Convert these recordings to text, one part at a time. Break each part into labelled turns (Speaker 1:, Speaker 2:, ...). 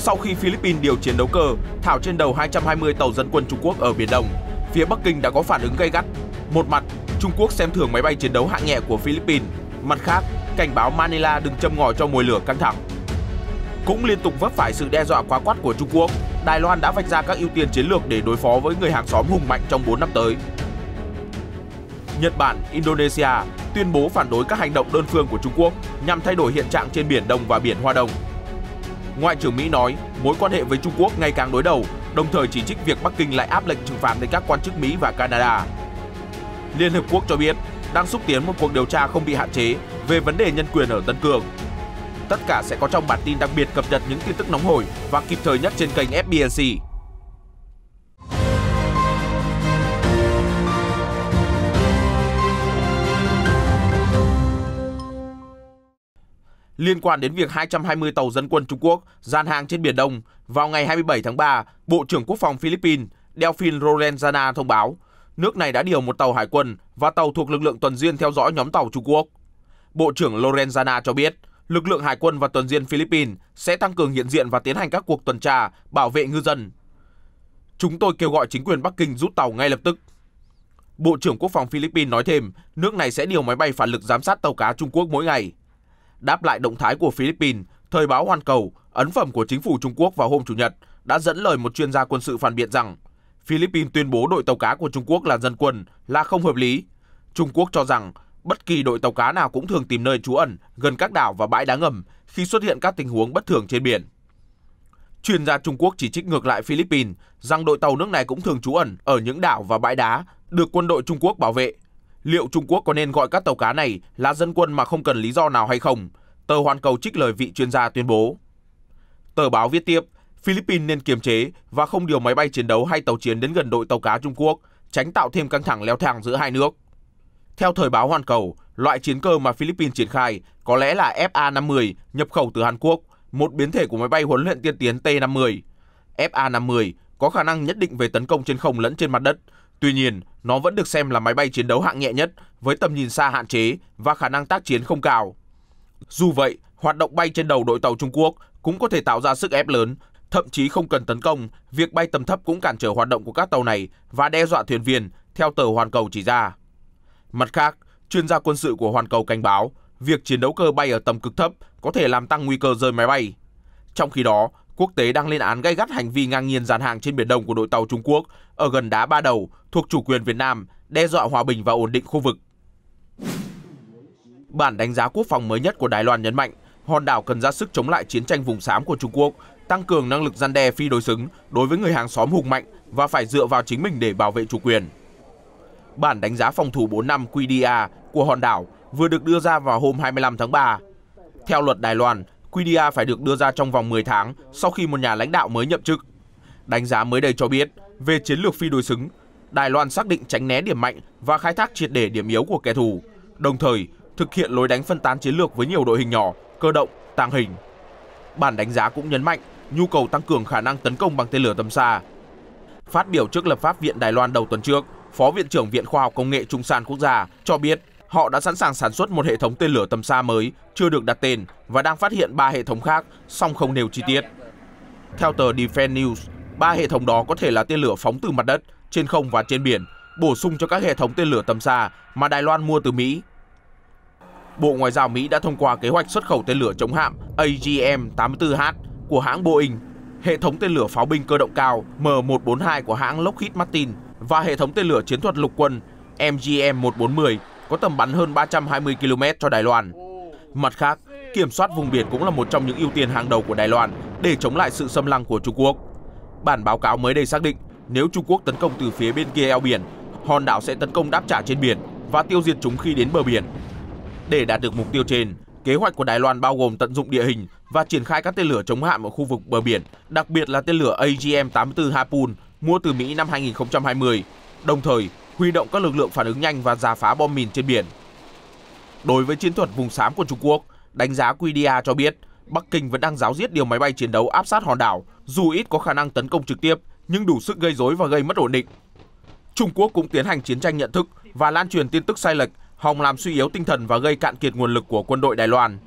Speaker 1: sau khi Philippines điều chiến đấu cơ thảo trên đầu 220 tàu dân quân Trung Quốc ở Biển Đông. Phía Bắc Kinh đã có phản ứng gay gắt. Một mặt, Trung Quốc xem thường máy bay chiến đấu hạng nhẹ của Philippines. Mặt khác, cảnh báo Manila đừng châm ngòi cho mùi lửa căng thẳng. Cũng liên tục vấp phải sự đe dọa quá quát của Trung Quốc, Đài Loan đã vạch ra các ưu tiên chiến lược để đối phó với người hàng xóm hùng mạnh trong 4 năm tới. Nhật Bản, Indonesia tuyên bố phản đối các hành động đơn phương của Trung Quốc nhằm thay đổi hiện trạng trên Biển Đông và Biển Hoa Đông Ngoại trưởng Mỹ nói mối quan hệ với Trung Quốc ngày càng đối đầu, đồng thời chỉ trích việc Bắc Kinh lại áp lệnh trừng phạt lên các quan chức Mỹ và Canada. Liên Hợp Quốc cho biết đang xúc tiến một cuộc điều tra không bị hạn chế về vấn đề nhân quyền ở Tân Cường. Tất cả sẽ có trong bản tin đặc biệt cập nhật những tin tức nóng hổi và kịp thời nhất trên kênh FBNC. Liên quan đến việc 220 tàu dân quân Trung Quốc gian hàng trên Biển Đông, vào ngày 27 tháng 3, Bộ trưởng Quốc phòng Philippines Delphine Lorenzana thông báo, nước này đã điều một tàu hải quân và tàu thuộc lực lượng tuần duyên theo dõi nhóm tàu Trung Quốc. Bộ trưởng Lorenzana cho biết, lực lượng hải quân và tuần duyên Philippines sẽ tăng cường hiện diện và tiến hành các cuộc tuần tra, bảo vệ ngư dân. Chúng tôi kêu gọi chính quyền Bắc Kinh rút tàu ngay lập tức. Bộ trưởng Quốc phòng Philippines nói thêm, nước này sẽ điều máy bay phản lực giám sát tàu cá Trung Quốc mỗi ngày. Đáp lại động thái của Philippines, thời báo Hoàn Cầu, ấn phẩm của chính phủ Trung Quốc vào hôm Chủ nhật đã dẫn lời một chuyên gia quân sự phản biện rằng Philippines tuyên bố đội tàu cá của Trung Quốc là dân quân là không hợp lý. Trung Quốc cho rằng bất kỳ đội tàu cá nào cũng thường tìm nơi trú ẩn gần các đảo và bãi đá ngầm khi xuất hiện các tình huống bất thường trên biển. Chuyên gia Trung Quốc chỉ trích ngược lại Philippines rằng đội tàu nước này cũng thường trú ẩn ở những đảo và bãi đá được quân đội Trung Quốc bảo vệ Liệu Trung Quốc có nên gọi các tàu cá này là dân quân mà không cần lý do nào hay không? Tờ Hoàn Cầu trích lời vị chuyên gia tuyên bố. Tờ báo viết tiếp, Philippines nên kiềm chế và không điều máy bay chiến đấu hay tàu chiến đến gần đội tàu cá Trung Quốc, tránh tạo thêm căng thẳng leo thang giữa hai nước. Theo thời báo Hoàn Cầu, loại chiến cơ mà Philippines triển khai có lẽ là FA-50 nhập khẩu từ Hàn Quốc, một biến thể của máy bay huấn luyện tiên tiến T-50. FA-50 có khả năng nhất định về tấn công trên không lẫn trên mặt đất, Tuy nhiên, nó vẫn được xem là máy bay chiến đấu hạng nhẹ nhất với tầm nhìn xa hạn chế và khả năng tác chiến không cao. Dù vậy, hoạt động bay trên đầu đội tàu Trung Quốc cũng có thể tạo ra sức ép lớn, thậm chí không cần tấn công, việc bay tầm thấp cũng cản trở hoạt động của các tàu này và đe dọa thuyền viên, theo tờ Hoàn Cầu chỉ ra. Mặt khác, chuyên gia quân sự của Hoàn Cầu cảnh báo, việc chiến đấu cơ bay ở tầm cực thấp có thể làm tăng nguy cơ rơi máy bay. Trong khi đó, quốc tế đang lên án gay gắt hành vi ngang nhiên dàn hàng trên Biển Đông của đội tàu Trung Quốc ở gần đá Ba Đầu thuộc chủ quyền Việt Nam, đe dọa hòa bình và ổn định khu vực. Bản đánh giá quốc phòng mới nhất của Đài Loan nhấn mạnh, hòn đảo cần ra sức chống lại chiến tranh vùng xám của Trung Quốc, tăng cường năng lực gian đe phi đối xứng đối với người hàng xóm hùng mạnh và phải dựa vào chính mình để bảo vệ chủ quyền. Bản đánh giá phòng thủ 4 năm QDA của hòn đảo vừa được đưa ra vào hôm 25 tháng 3. Theo luật Đài Loan, QDA phải được đưa ra trong vòng 10 tháng sau khi một nhà lãnh đạo mới nhậm chức. Đánh giá mới đây cho biết, về chiến lược phi đối xứng, Đài Loan xác định tránh né điểm mạnh và khai thác triệt để điểm yếu của kẻ thù, đồng thời thực hiện lối đánh phân tán chiến lược với nhiều đội hình nhỏ, cơ động, tàng hình. Bản đánh giá cũng nhấn mạnh nhu cầu tăng cường khả năng tấn công bằng tên lửa tầm xa. Phát biểu trước lập pháp viện Đài Loan đầu tuần trước, Phó Viện trưởng Viện Khoa học Công nghệ Trung sản Quốc gia cho biết họ đã sẵn sàng sản xuất một hệ thống tên lửa tầm xa mới chưa được đặt tên và đang phát hiện ba hệ thống khác, song không nêu chi tiết. Theo tờ Defense News, ba hệ thống đó có thể là tên lửa phóng từ mặt đất, trên không và trên biển, bổ sung cho các hệ thống tên lửa tầm xa mà Đài Loan mua từ Mỹ. Bộ Ngoại giao Mỹ đã thông qua kế hoạch xuất khẩu tên lửa chống hạm AGM-84H của hãng Boeing, hệ thống tên lửa pháo binh cơ động cao M142 của hãng Lockheed Martin và hệ thống tên lửa chiến thuật lục quân MGM-140 có tầm bắn hơn 320 km cho Đài Loan. Mặt khác, kiểm soát vùng biển cũng là một trong những ưu tiên hàng đầu của Đài Loan để chống lại sự xâm lăng của Trung Quốc. Bản báo cáo mới đây xác định, nếu Trung Quốc tấn công từ phía bên kia eo biển, hòn đảo sẽ tấn công đáp trả trên biển và tiêu diệt chúng khi đến bờ biển. Để đạt được mục tiêu trên, kế hoạch của Đài Loan bao gồm tận dụng địa hình và triển khai các tên lửa chống hạm ở khu vực bờ biển, đặc biệt là tên lửa AGM-84 Harpoon mua từ Mỹ năm 2020. Đồng thời, huy động các lực lượng phản ứng nhanh và giả phá bom mìn trên biển. Đối với chiến thuật vùng xám của Trung Quốc, đánh giá QDA cho biết Bắc Kinh vẫn đang giáo diết điều máy bay chiến đấu áp sát hòn đảo, dù ít có khả năng tấn công trực tiếp nhưng đủ sức gây rối và gây mất ổn định. Trung Quốc cũng tiến hành chiến tranh nhận thức và lan truyền tin tức sai lệch, hòng làm suy yếu tinh thần và gây cạn kiệt nguồn lực của quân đội Đài Loan.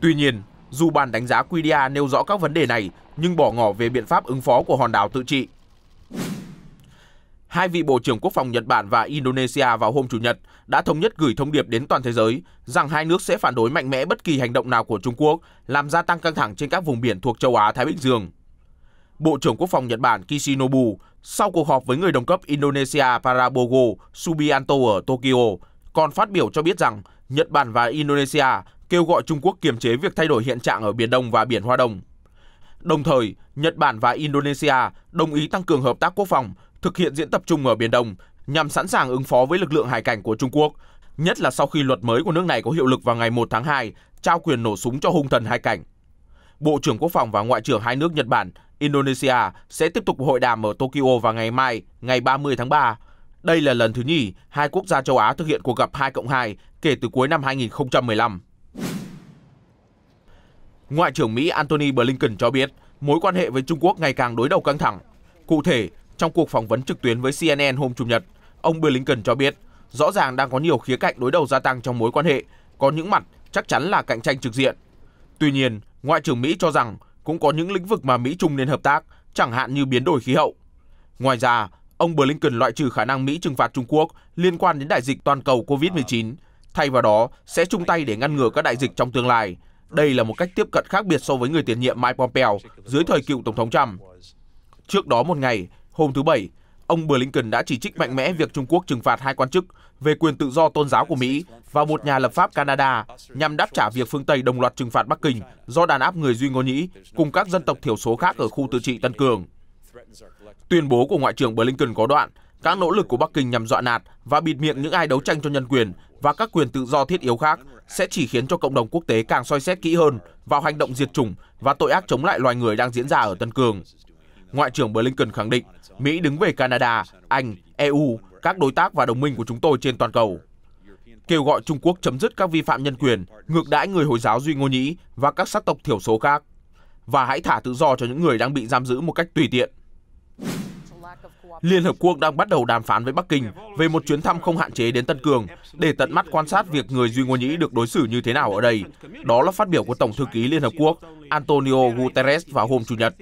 Speaker 1: Tuy nhiên, dù bàn đánh giá QDA nêu rõ các vấn đề này, nhưng bỏ ngỏ về biện pháp ứng phó của hòn đảo tự trị hai vị Bộ trưởng Quốc phòng Nhật Bản và Indonesia vào hôm Chủ nhật đã thống nhất gửi thông điệp đến toàn thế giới rằng hai nước sẽ phản đối mạnh mẽ bất kỳ hành động nào của Trung Quốc làm gia tăng căng thẳng trên các vùng biển thuộc châu Á-Thái Bình Dương. Bộ trưởng Quốc phòng Nhật Bản Kishinobu sau cuộc họp với người đồng cấp Indonesia Prabowo Subianto ở Tokyo còn phát biểu cho biết rằng Nhật Bản và Indonesia kêu gọi Trung Quốc kiềm chế việc thay đổi hiện trạng ở Biển Đông và Biển Hoa Đông. Đồng thời, Nhật Bản và Indonesia đồng ý tăng cường hợp tác quốc phòng thực hiện diễn tập chung ở Biển Đông nhằm sẵn sàng ứng phó với lực lượng hải cảnh của Trung Quốc, nhất là sau khi luật mới của nước này có hiệu lực vào ngày 1 tháng 2, trao quyền nổ súng cho hung thần hải cảnh. Bộ trưởng Quốc phòng và Ngoại trưởng hai nước Nhật Bản, Indonesia sẽ tiếp tục hội đàm ở Tokyo vào ngày mai, ngày 30 tháng 3. Đây là lần thứ nhì hai quốc gia châu Á thực hiện cuộc gặp 2 cộng 2 kể từ cuối năm 2015. Ngoại trưởng Mỹ Antony Blinken cho biết mối quan hệ với Trung Quốc ngày càng đối đầu căng thẳng. Cụ thể, trong cuộc phỏng vấn trực tuyến với CNN hôm Chủ nhật, ông Blinken cho biết rõ ràng đang có nhiều khía cạnh đối đầu gia tăng trong mối quan hệ, có những mặt chắc chắn là cạnh tranh trực diện. Tuy nhiên, Ngoại trưởng Mỹ cho rằng cũng có những lĩnh vực mà Mỹ chung nên hợp tác, chẳng hạn như biến đổi khí hậu. Ngoài ra, ông Blinken loại trừ khả năng Mỹ trừng phạt Trung Quốc liên quan đến đại dịch toàn cầu COVID-19, thay vào đó sẽ chung tay để ngăn ngừa các đại dịch trong tương lai. Đây là một cách tiếp cận khác biệt so với người tiền nhiệm Mike Pompeo dưới thời cựu Tổng thống Trump. Trước đó một ngày, hôm thứ Bảy, ông Blinken đã chỉ trích mạnh mẽ việc Trung Quốc trừng phạt hai quan chức về quyền tự do tôn giáo của Mỹ và một nhà lập pháp Canada nhằm đáp trả việc phương Tây đồng loạt trừng phạt Bắc Kinh do đàn áp người Duy Ngô Nhĩ cùng các dân tộc thiểu số khác ở khu tự trị Tân Cường. Tuyên bố của Ngoại trưởng Blinken có đoạn, các nỗ lực của Bắc Kinh nhằm dọa nạt và bịt miệng những ai đấu tranh cho nhân quyền và các quyền tự do thiết yếu khác sẽ chỉ khiến cho cộng đồng quốc tế càng soi xét kỹ hơn vào hành động diệt chủng và tội ác chống lại loài người đang diễn ra ở Tân Cường. Ngoại trưởng Blinken khẳng định Mỹ đứng về Canada, Anh, EU, các đối tác và đồng minh của chúng tôi trên toàn cầu. Kêu gọi Trung Quốc chấm dứt các vi phạm nhân quyền, ngược đãi người Hồi giáo Duy Ngô Nhĩ và các sắc tộc thiểu số khác. Và hãy thả tự do cho những người đang bị giam giữ một cách tùy tiện. Liên Hợp Quốc đang bắt đầu đàm phán với Bắc Kinh về một chuyến thăm không hạn chế đến Tân Cường để tận mắt quan sát việc người Duy Ngô Nhĩ được đối xử như thế nào ở đây. Đó là phát biểu của Tổng thư ký Liên Hợp Quốc Antonio Guterres vào hôm Chủ nhật.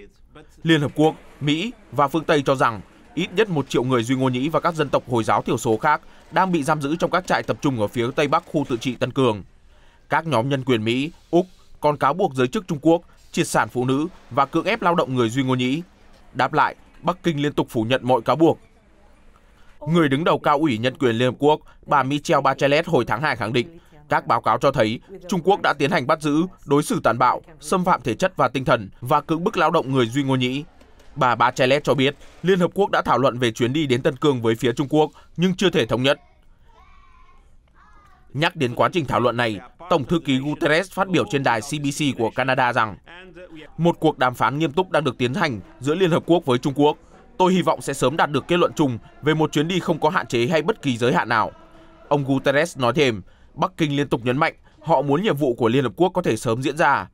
Speaker 1: Liên Hợp Quốc Mỹ và phương Tây cho rằng ít nhất một triệu người Duy Ngô Nhĩ và các dân tộc Hồi giáo thiểu số khác đang bị giam giữ trong các trại tập trung ở phía Tây Bắc khu tự trị Tân Cường. Các nhóm nhân quyền Mỹ, Úc còn cáo buộc giới chức Trung Quốc triệt sản phụ nữ và cưỡng ép lao động người Duy Ngô Nhĩ. Đáp lại, Bắc Kinh liên tục phủ nhận mọi cáo buộc. Người đứng đầu cao ủy nhân quyền Liên Hợp Quốc, bà Michelle Bachelet hồi tháng 2 khẳng định, các báo cáo cho thấy Trung Quốc đã tiến hành bắt giữ, đối xử tàn bạo, xâm phạm thể chất và tinh thần và cưỡng bức lao động người Duy Ngô Nhĩ. Bà Bachelet cho biết Liên Hợp Quốc đã thảo luận về chuyến đi đến Tân Cương với phía Trung Quốc, nhưng chưa thể thống nhất. Nhắc đến quá trình thảo luận này, Tổng thư ký Guterres phát biểu trên đài CBC của Canada rằng một cuộc đàm phán nghiêm túc đang được tiến hành giữa Liên Hợp Quốc với Trung Quốc. Tôi hy vọng sẽ sớm đạt được kết luận chung về một chuyến đi không có hạn chế hay bất kỳ giới hạn nào. Ông Guterres nói thêm, Bắc Kinh liên tục nhấn mạnh họ muốn nhiệm vụ của Liên Hợp Quốc có thể sớm diễn ra.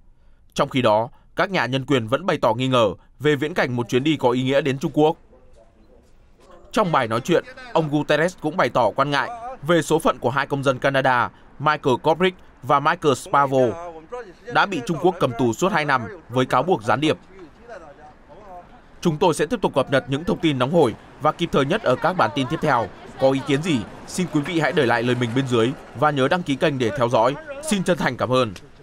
Speaker 1: Trong khi đó, các nhà nhân quyền vẫn bày tỏ nghi ngờ về viễn cảnh một chuyến đi có ý nghĩa đến Trung Quốc. Trong bài nói chuyện, ông Guterres cũng bày tỏ quan ngại về số phận của hai công dân Canada Michael Koprick và Michael Spavo đã bị Trung Quốc cầm tù suốt 2 năm với cáo buộc gián điệp. Chúng tôi sẽ tiếp tục cập nhật những thông tin nóng hổi và kịp thời nhất ở các bản tin tiếp theo. Có ý kiến gì? Xin quý vị hãy để lại lời mình bên dưới và nhớ đăng ký kênh để theo dõi. Xin chân thành cảm ơn.